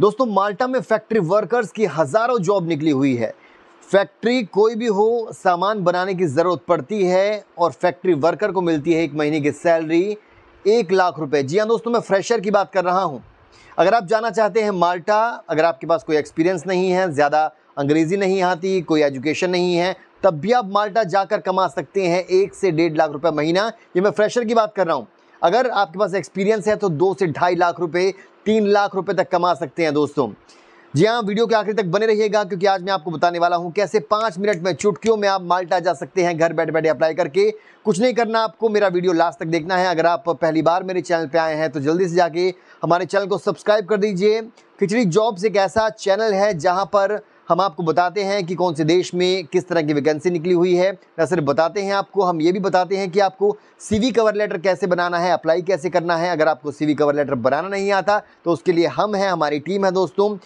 दोस्तों माल्टा में factory workers की हज़ारों जॉब निकली हुई है फैक्ट्री कोई भी हो सामान बनाने की ज़रूरत पड़ती है और फैक्ट्री वर्कर को मिलती है एक महीने की सैलरी एक लाख रुपए जी हाँ दोस्तों मैं फ्रेशर की बात कर रहा हूँ अगर आप जाना चाहते हैं माल्टा अगर आपके पास कोई एक्सपीरियंस नहीं है ज़्यादा अंग्रेज़ी नहीं आती कोई एजुकेशन नहीं है तब भी आप माल्टा जाकर कमा सकते हैं एक से डेढ़ लाख रुपये महीना ये मैं फ्रेशर की बात कर रहा हूँ अगर आपके पास एक्सपीरियंस है तो दो से ढाई लाख रुपए तीन लाख रुपए तक कमा सकते हैं दोस्तों जी हाँ वीडियो के आखिर तक बने रहिएगा क्योंकि आज मैं आपको बताने वाला हूँ कैसे पाँच मिनट में चुटकियों में आप माल्टा जा सकते हैं घर बैठे बैठे अप्लाई करके कुछ नहीं करना आपको मेरा वीडियो लास्ट तक देखना है अगर आप पहली बार मेरे चैनल पे आए हैं तो जल्दी से जाके हमारे चैनल को सब्सक्राइब कर दीजिए खिचड़ी जॉब्स एक ऐसा चैनल है जहाँ पर हम आपको बताते हैं कि कौन से देश में किस तरह की वैकेंसी निकली हुई है न सिर्फ बताते हैं आपको हम ये भी बताते हैं कि आपको सीवी कवर लेटर कैसे बनाना है अप्लाई कैसे करना है अगर आपको सीवी कवर लेटर बनाना नहीं आता तो उसके लिए हम हैं हमारी टीम है दोस्तों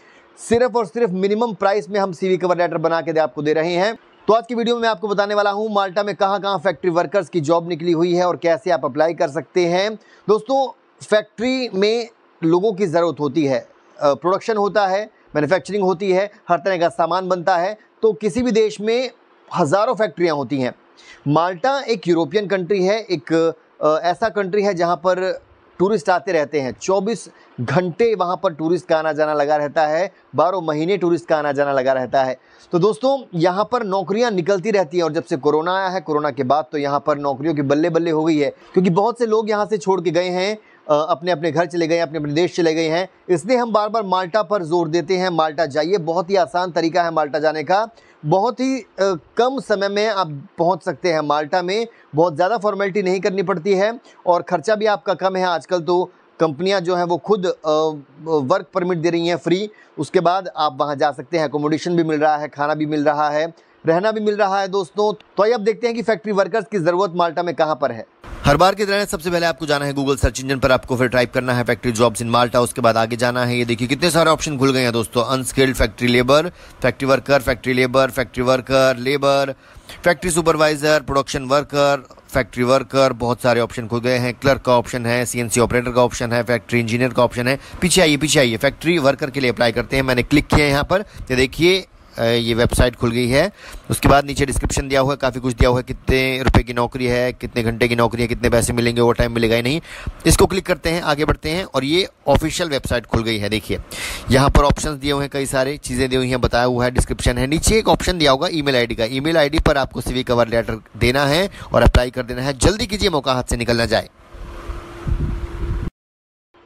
सिर्फ और सिर्फ मिनिमम प्राइस में हम सी कवर लेटर बना के दे आपको दे रहे हैं तो आज की वीडियो में मैं आपको बताने वाला हूँ माल्टा में कहाँ कहाँ फैक्ट्री वर्कर्स की जॉब निकली हुई है और कैसे आप अप्लाई कर सकते हैं दोस्तों फैक्ट्री में लोगों की ज़रूरत होती है प्रोडक्शन होता है मैन्युफैक्चरिंग होती है हर तरह का सामान बनता है तो किसी भी देश में हज़ारों फैक्ट्रियाँ होती हैं माल्टा एक यूरोपियन कंट्री है एक ऐसा कंट्री है जहाँ पर टूरिस्ट आते रहते हैं 24 घंटे वहाँ पर टूरिस्ट का आना जाना लगा रहता है बारह महीने टूरिस्ट का आना जाना लगा रहता है तो दोस्तों यहाँ पर नौकरियाँ निकलती रहती हैं और जब से कोरोना आया है कोरोना के बाद तो यहाँ पर नौकरियों की बल्ले बल्ले हो गई है क्योंकि बहुत से लोग यहाँ से छोड़ के गए हैं अपने अपने घर चले गए हैं अपने अपने देश चले गए हैं इसलिए हम बार बार माल्टा पर जोर देते हैं माल्टा जाइए बहुत ही आसान तरीका है माल्टा जाने का बहुत ही कम समय में आप पहुंच सकते हैं माल्टा में बहुत ज़्यादा फॉर्मेलिटी नहीं करनी पड़ती है और ख़र्चा भी आपका कम है आजकल तो कंपनियां जो हैं वो खुद वर्क परमिट दे रही हैं फ्री उसके बाद आप वहां जा सकते हैं अकोमोडेशन भी मिल रहा है खाना भी मिल रहा है रहना भी मिल रहा है दोस्तों तो आइए अब देखते हैं कि फैक्ट्री वर्कर्स की ज़रूरत माल्टा में कहाँ पर है हर बार की तरह सबसे पहले आपको जाना है गूगल सर्च इंजन पर आपको फिर टाइप करना है फैक्ट्री जॉब्स इन माल्टा उसके बाद आगे जाना है ये देखिए कितने सारे ऑप्शन खुल गए हैं दोस्तों unskilled factory labour factory worker factory labour factory worker labour factory supervisor production worker factory worker बहुत सारे ऑप्शन खुल गए हैं क्लर्क का ऑप्शन है सीएनसी ऑपरेटर का ऑप्शन है फैक्ट्री इंजीनियर का ऑप्शन है पीछे आइए पीछे आइए फैक्ट्री वर्कर के लिए अप्लाई करते हैं मैंने क्लिक किया है यहाँ पर देखिए ये वेबसाइट खुल गई है उसके बाद नीचे डिस्क्रिप्शन दिया हुआ है काफ़ी कुछ दिया हुआ है कितने रुपए की नौकरी है कितने घंटे की नौकरी है कितने पैसे मिलेंगे वो टाइम मिलेगा ही नहीं इसको क्लिक करते हैं आगे बढ़ते हैं और ये ऑफिशियल वेबसाइट खुल गई है देखिए यहाँ पर ऑप्शन दिए हुए हैं कई सारे चीज़ें दी हुई हैं बताया हुआ है डिस्क्रिप्शन है नीचे एक ऑप्शन दिया होगा ई मेल का ई मेल पर आपको सीवी कवर लेटर देना है और अप्लाई कर देना है जल्दी कीजिए मौका हाथ से निकल जाए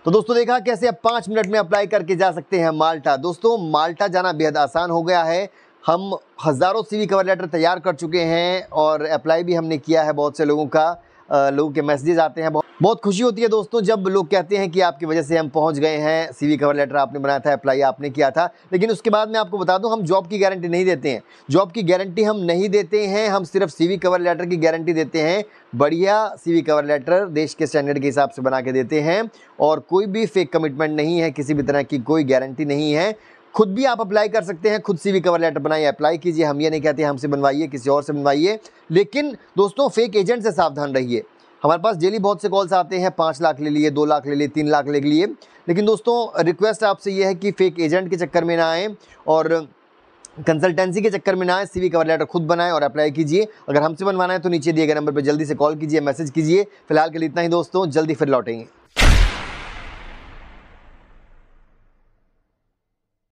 तो दोस्तों देखा कैसे आप पाँच मिनट में अप्लाई करके जा सकते हैं माल्टा दोस्तों माल्टा जाना बेहद आसान हो गया है हम हज़ारों सीवी कवर लेटर तैयार कर चुके हैं और अप्लाई भी हमने किया है बहुत से लोगों का लोगों के मैसेजेस आते हैं बहुत बहुत खुशी होती है दोस्तों जब लोग कहते हैं कि आपकी वजह से हम पहुंच गए हैं सीवी कवर लेटर आपने बनाया था अप्लाई आपने किया था लेकिन उसके बाद मैं आपको बता दूं हम जॉब की गारंटी नहीं देते हैं जॉब की गारंटी हम नहीं देते हैं हम सिर्फ सीवी कवर लेटर की गारंटी देते हैं बढ़िया सी कवर लेटर देश के स्टैंडर्ड के हिसाब से बना के देते हैं और कोई भी फेक कमिटमेंट नहीं है किसी भी तरह की कोई गारंटी नहीं है खुद भी आप अप्लाई कर सकते हैं खुद से भी कवर लेटर बनाइए अप्लाई कीजिए हम ये नहीं कहते हमसे बनवाइए किसी और से बनवाइए लेकिन दोस्तों फेक एजेंट से सावधान रहिए हमारे पास डेली बहुत से कॉल्स आते हैं पाँच लाख ले लिए दो लाख ले लिए तीन लाख ले लिए लेकिन दोस्तों रिक्वेस्ट आपसे ये है कि फ़ेक एजेंट के चक्कर में ना आएँ और कंसल्टेंसी के चक्कर में ना आए सीवी कवर लेटर खुद बनाएं और अप्लाई कीजिए अगर हमसे बनवाना है तो नीचे दिए गए नंबर पर जल्दी से कॉल कीजिए मैसेज कीजिए फिलहाल के लिए इतना ही दोस्तों जल्दी फिर लौटेंगे